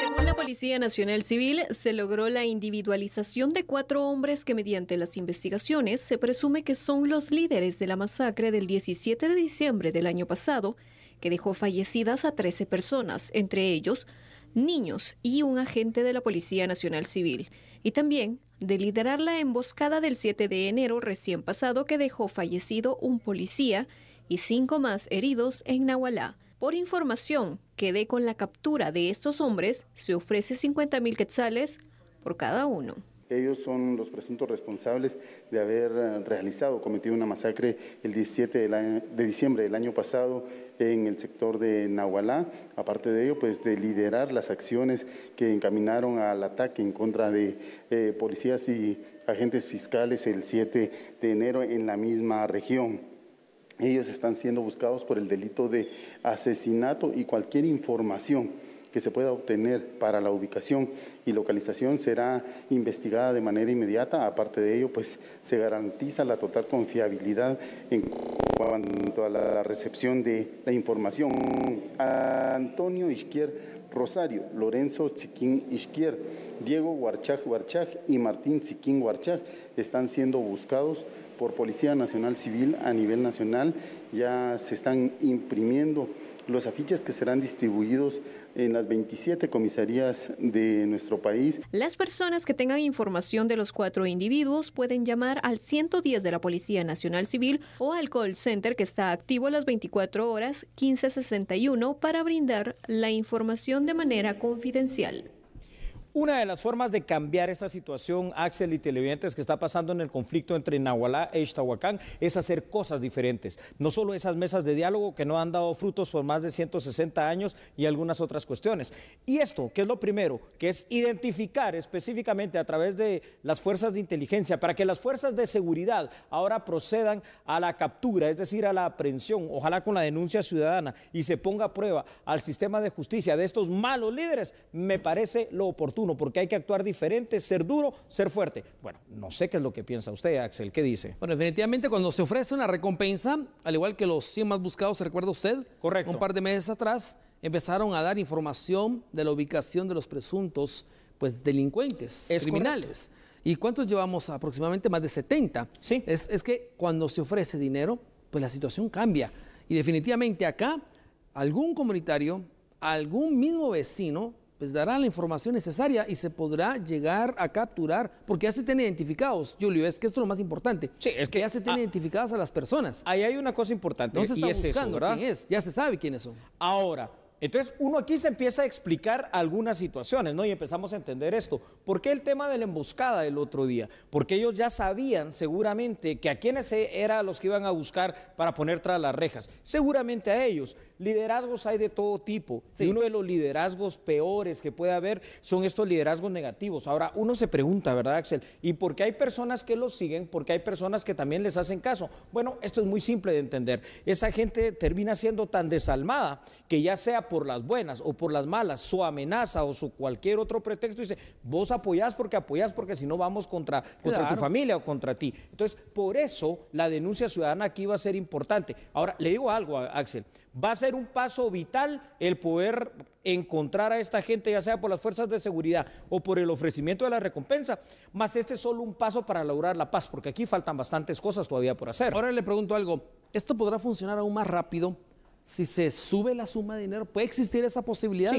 Según la Policía Nacional Civil se logró la individualización de cuatro hombres que mediante las investigaciones se presume que son los líderes de la masacre del 17 de diciembre del año pasado, que dejó fallecidas a 13 personas, entre ellos niños y un agente de la Policía Nacional Civil, y también de liderar la emboscada del 7 de enero recién pasado que dejó fallecido un policía y cinco más heridos en Nahualá. Por información que dé con la captura de estos hombres, se ofrece 50.000 mil quetzales por cada uno. Ellos son los presuntos responsables de haber eh, realizado, cometido una masacre el 17 de diciembre del año pasado en el sector de Nahualá. Aparte de ello, pues de liderar las acciones que encaminaron al ataque en contra de eh, policías y agentes fiscales el 7 de enero en la misma región ellos están siendo buscados por el delito de asesinato y cualquier información que se pueda obtener para la ubicación y localización será investigada de manera inmediata. Aparte de ello, pues se garantiza la total confiabilidad en cuanto a la recepción de la información. Antonio Izquier Rosario, Lorenzo Chiquín Izquier. Diego Huarchaj Huarchaj y Martín Siquín Huarchaj están siendo buscados por Policía Nacional Civil a nivel nacional. Ya se están imprimiendo los afiches que serán distribuidos en las 27 comisarías de nuestro país. Las personas que tengan información de los cuatro individuos pueden llamar al 110 de la Policía Nacional Civil o al call center que está activo a las 24 horas 1561 para brindar la información de manera confidencial. Una de las formas de cambiar esta situación, Axel y televidentes, que está pasando en el conflicto entre Nahualá e Ixtahuacán, es hacer cosas diferentes. No solo esas mesas de diálogo que no han dado frutos por más de 160 años y algunas otras cuestiones. Y esto, que es lo primero, que es identificar específicamente a través de las fuerzas de inteligencia para que las fuerzas de seguridad ahora procedan a la captura, es decir, a la aprehensión, ojalá con la denuncia ciudadana y se ponga a prueba al sistema de justicia de estos malos líderes, me parece lo oportuno porque hay que actuar diferente, ser duro, ser fuerte. Bueno, no sé qué es lo que piensa usted, Axel, ¿qué dice? Bueno, definitivamente cuando se ofrece una recompensa, al igual que los 100 más buscados, ¿se recuerda usted? Correcto. Un par de meses atrás empezaron a dar información de la ubicación de los presuntos pues delincuentes, criminales. ¿Y cuántos llevamos? Aproximadamente más de 70. Sí. Es, es que cuando se ofrece dinero, pues la situación cambia. Y definitivamente acá, algún comunitario, algún mismo vecino pues dará la información necesaria y se podrá llegar a capturar, porque ya se tienen identificados, Julio, es que esto es lo más importante. Sí, es que ya se tienen ah, identificadas a las personas. Ahí hay una cosa importante. No se ya se sabe quiénes son. Ahora, entonces uno aquí se empieza a explicar algunas situaciones, ¿no? Y empezamos a entender esto. ¿Por qué el tema de la emboscada del otro día? Porque ellos ya sabían seguramente que a quiénes eran los que iban a buscar para poner tras las rejas. Seguramente a ellos. Liderazgos hay de todo tipo. Y uno de los liderazgos peores que puede haber son estos liderazgos negativos. Ahora, uno se pregunta, ¿verdad, Axel? ¿Y por qué hay personas que los siguen? ¿Por qué hay personas que también les hacen caso? Bueno, esto es muy simple de entender. Esa gente termina siendo tan desalmada que ya sea por las buenas o por las malas, su amenaza o su cualquier otro pretexto, dice, vos apoyás porque apoyás porque si no vamos contra, contra tu familia o contra ti. Entonces, por eso la denuncia ciudadana aquí va a ser importante. Ahora, le digo algo, Axel, va a ser un paso vital el poder encontrar a esta gente, ya sea por las fuerzas de seguridad o por el ofrecimiento de la recompensa, más este es solo un paso para lograr la paz, porque aquí faltan bastantes cosas todavía por hacer. Ahora le pregunto algo, ¿esto podrá funcionar aún más rápido si se sube la suma de dinero, puede existir esa posibilidad.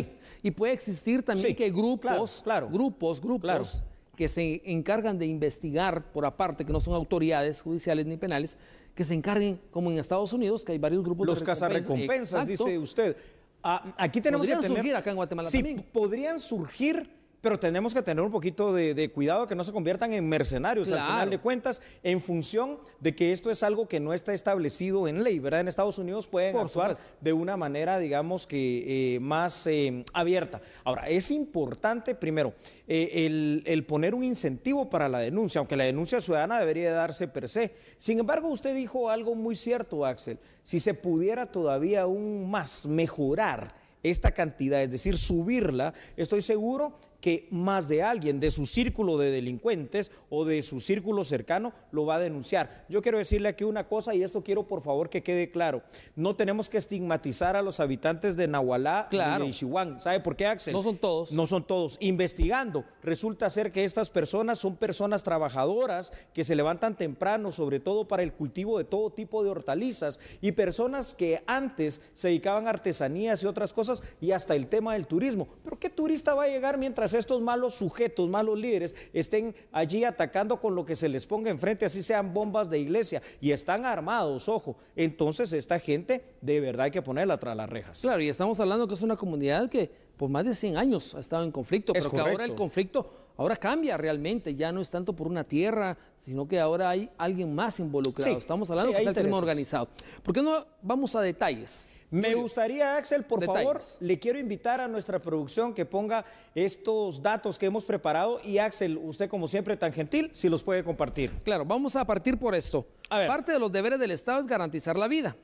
Y puede existir también que grupos, grupos, grupos que se encargan de investigar por aparte, que no son autoridades judiciales ni penales, que se encarguen, como en Estados Unidos, que hay varios grupos de Los cazarrecompensas, dice usted. Ah, aquí tenemos que tener, surgir acá en Guatemala sí, podrían surgir pero tenemos que tener un poquito de, de cuidado que no se conviertan en mercenarios al final de cuentas, en función de que esto es algo que no está establecido en ley, ¿verdad? En Estados Unidos pueden actuar de una manera, digamos que eh, más eh, abierta. Ahora, es importante, primero, eh, el, el, poner un incentivo para la denuncia, aunque la denuncia ciudadana debería darse per se. Sin embargo, usted dijo algo muy cierto, Axel, si se pudiera todavía aún más mejorar esta cantidad, es decir, subirla, estoy seguro que más de alguien de su círculo de delincuentes o de su círculo cercano lo va a denunciar. Yo quiero decirle aquí una cosa y esto quiero por favor que quede claro. No tenemos que estigmatizar a los habitantes de Nahualá y de ¿Sabe por qué, Axel? No son todos. No son todos. Investigando, resulta ser que estas personas son personas trabajadoras que se levantan temprano, sobre todo para el cultivo de todo tipo de hortalizas y personas que antes se dedicaban a artesanías y otras cosas y hasta el tema del turismo. Pero ¿qué turista va a llegar mientras estos malos sujetos, malos líderes, estén allí atacando con lo que se les ponga enfrente, así sean bombas de iglesia, y están armados, ojo, entonces esta gente de verdad hay que ponerla tras las rejas. Claro, y estamos hablando que es una comunidad que por más de 100 años ha estado en conflicto, pero que ahora el conflicto ahora cambia realmente, ya no es tanto por una tierra, sino que ahora hay alguien más involucrado. Estamos hablando de que está crimen organizado. ¿Por qué no vamos a detalles? Me gustaría, Axel, por favor, le quiero invitar a nuestra producción que ponga estos datos que hemos preparado y Axel, usted como siempre tan gentil, si los puede compartir. Claro, vamos a partir por esto. A Parte de los deberes del Estado es garantizar la vida,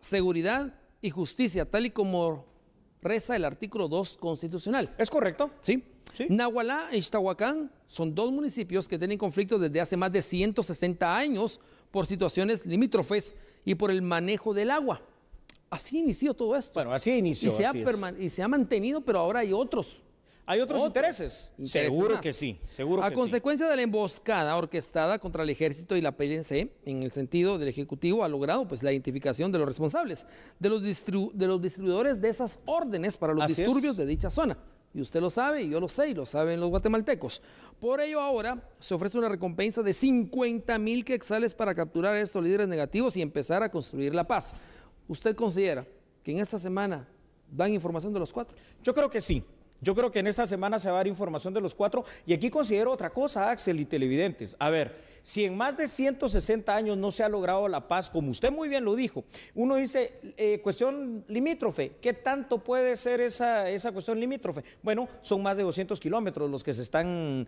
seguridad y justicia, tal y como reza el artículo 2 constitucional. ¿Es correcto? Sí. Nahualá e Ixtahuacán son dos municipios que tienen conflicto desde hace más de 160 años por situaciones limítrofes y por el manejo del agua. Así inició todo esto. Bueno, así inició. Y se, ha, mantenido, pero ahora hay otros ¿Hay otros, intereses? Seguro que sí, seguro A consecuencia de la emboscada orquestada contra el ejército y la PNC, en el sentido del Ejecutivo, ha logrado pues, la identificación de los responsables, de los, de distribuidores de esas órdenes para los disturbios de dicha zona. Y usted lo sabe, y yo lo sé, y lo saben los guatemaltecos. Por ello ahora se ofrece una recompensa de 50 mil quetzales para capturar a estos líderes negativos y empezar a construir la paz. ¿Usted considera que en esta semana dan información de los cuatro? Yo creo que sí. Yo creo que en esta semana se va a dar información de los cuatro. Y aquí considero otra cosa, Axel y televidentes. A ver, si en más de 160 años no se ha logrado la paz, como usted muy bien lo dijo, uno dice, eh, cuestión limítrofe, ¿qué tanto puede ser esa, esa cuestión limítrofe? Bueno, son más de 200 kilómetros los que se están,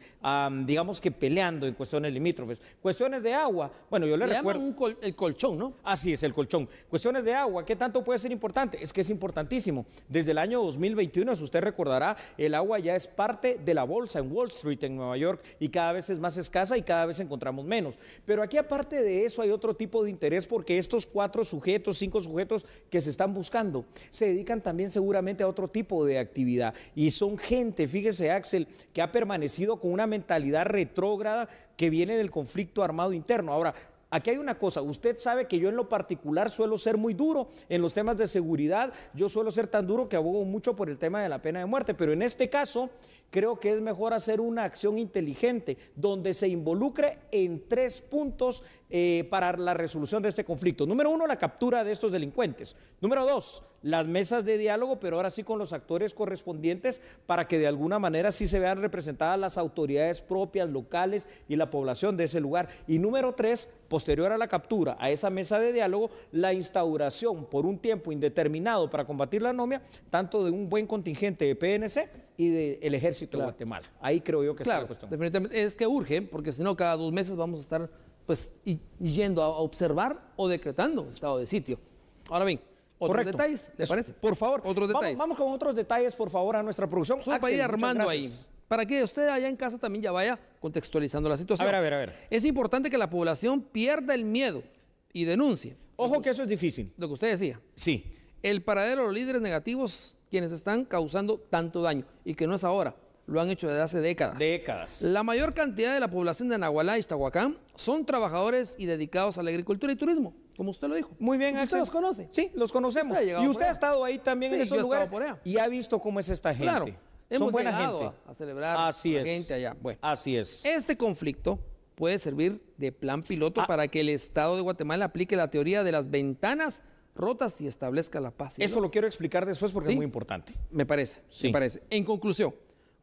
digamos que peleando en cuestiones limítrofes. Cuestiones de agua, bueno, yo le, recuerdo... el colchón, ¿no? Así es, el colchón. Cuestiones de agua, ¿qué tanto puede ser importante? Es que es importantísimo. Desde el año 2021, si usted recordará, el agua ya es parte de la bolsa en Wall Street, en Nueva York, y cada vez es más escasa y cada vez encontramos menos. Pero aquí aparte de eso hay otro tipo de interés porque estos cuatro sujetos, cinco sujetos que se están buscando, se dedican también seguramente a otro tipo de actividad. Y son gente, fíjese Axel, que ha permanecido con una mentalidad retrógrada que viene del conflicto armado interno. Ahora, Aquí hay una cosa, usted sabe que yo en lo particular suelo ser muy duro en los temas de seguridad, yo suelo ser tan duro que abogo mucho por el tema de la pena de muerte, pero en este caso creo que es mejor hacer una acción inteligente donde se involucre en tres puntos eh, para la resolución de este conflicto? Número uno, la captura de estos delincuentes. Número dos, las mesas de diálogo, pero ahora sí con los actores correspondientes para que de alguna manera sí se vean representadas las autoridades propias, locales y la población de ese lugar. Y número tres, posterior a la captura, a esa mesa de diálogo, la instauración por un tiempo indeterminado para combatir la anomia, tanto de un buen contingente de PNC y del ejército de Guatemala. Ahí creo yo que está la cuestión. Definitivamente. Es que urge, porque si no, cada dos meses vamos a estar pues y, yendo a observar o decretando estado de sitio. Ahora bien, otros detalles, ¿le parece? Por favor, otros detalles. Vamos, con otros detalles, por favor, a nuestra producción. para armando Para que usted allá en casa también ya vaya contextualizando la situación. A ver, a ver, a ver. Es importante que la población pierda el miedo y denuncie. Ojo que eso es difícil. Lo que usted decía. Sí. El paradero de los líderes negativos, quienes están causando tanto daño, y que no es ahora, lo han hecho desde hace décadas. Décadas. La mayor cantidad de la población de Nahualá y Iztahuacán son trabajadores y dedicados a la agricultura y turismo, como usted lo dijo. Muy bien, ¿Usted los conoce? Sí, los conocemos. y usted ha estado ahí también en esos lugares y ha visto cómo es esta gente. Claro, son buena gente. A, celebrar Así es. gente allá. Así es. Este conflicto puede servir de plan piloto ah. para que el Estado de Guatemala aplique la teoría de las ventanas rotas y establezca la paz. Esto lo quiero explicar después porque es muy importante. Me parece, sí. me parece. En conclusión,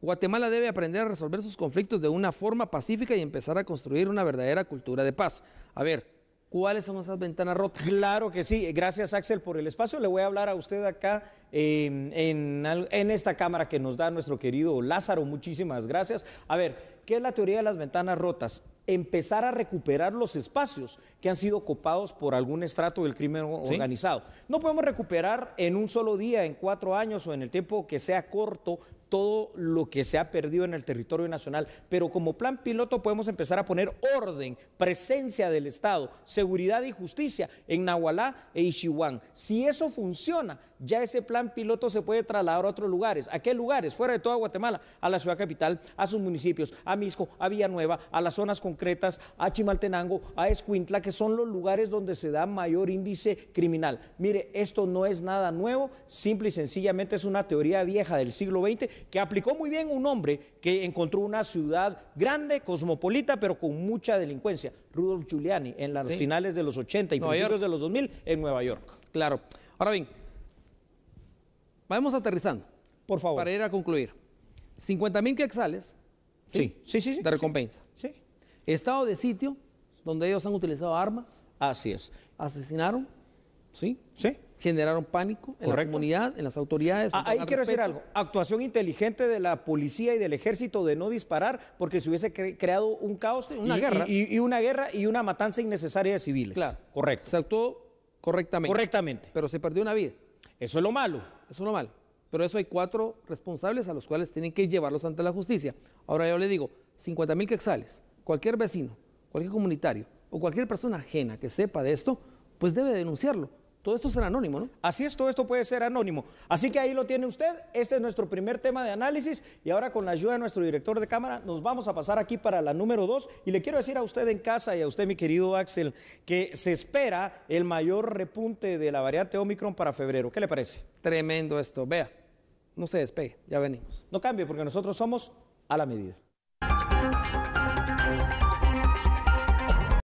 Guatemala debe aprender a resolver sus conflictos de una forma pacífica y empezar a construir una verdadera cultura de paz. A ver, ¿Cuáles son esas ventanas rotas? Claro que sí. Gracias, Axel, por el espacio. Le voy a hablar a usted acá em, en, en, esta cámara que nos da nuestro querido Lázaro. Muchísimas gracias. A ver, ¿Qué es la teoría de las ventanas rotas? Empezar a recuperar los espacios que han sido ocupados por algún estrato del crimen organizado. No podemos recuperar en un solo día, en cuatro años o en el tiempo que sea corto todo lo que se ha perdido en el territorio nacional, pero como plan piloto podemos empezar a poner orden, presencia del Estado, seguridad y justicia en Nahualá e Ichihuán. Si eso funciona, ya ese plan piloto se puede trasladar a otros lugares. ¿A qué lugares? Fuera de toda Guatemala, a la ciudad capital, a sus municipios, a Misco, a Villanueva, a las zonas concretas, a Chimaltenango, a Escuintla, que son los lugares donde se da mayor índice criminal. Mire, esto no es nada nuevo, simple y sencillamente es una teoría vieja del siglo XX que aplicó muy bien un hombre que encontró una ciudad grande, cosmopolita, pero con mucha delincuencia, Rudolf Giuliani, en las finales de los 80 y principios de los 2000 en Nueva York. Claro. Ahora bien, vamos aterrizando. Por favor. Para ir a concluir. 50.000 mil quexales Sí, sí, sí. de recompensa. Sí, Estado de sitio, donde ellos han utilizado armas. Así es. Asesinaron, ¿sí? Sí. Generaron pánico en la comunidad, en las autoridades. Ah, ahí quiero decir algo. Actuación inteligente de la policía y del ejército de no disparar porque se hubiese creado un caos. Una guerra. Y, y, una guerra y una matanza innecesaria de civiles. Claro. Correcto. Se actuó correctamente. Correctamente. Pero se perdió una vida. Eso es lo malo. Eso es lo malo. Pero eso hay cuatro responsables a los cuales tienen que llevarlos ante la justicia. Ahora yo le digo, 50 mil quexales, cualquier vecino, cualquier comunitario o cualquier persona ajena que sepa de esto, pues debe denunciarlo todo esto será anónimo, ¿no? Así es, todo esto puede ser anónimo. Así que ahí lo tiene usted. Este es nuestro primer tema de análisis y ahora con la ayuda de nuestro director de cámara nos vamos a pasar aquí para la número dos y le quiero decir a usted en casa y a usted, mi querido Axel, que se espera el mayor repunte de la variante Omicron para febrero. ¿Qué le parece? Tremendo esto. Vea, no se despegue, ya venimos. No cambie porque nosotros somos a la medida.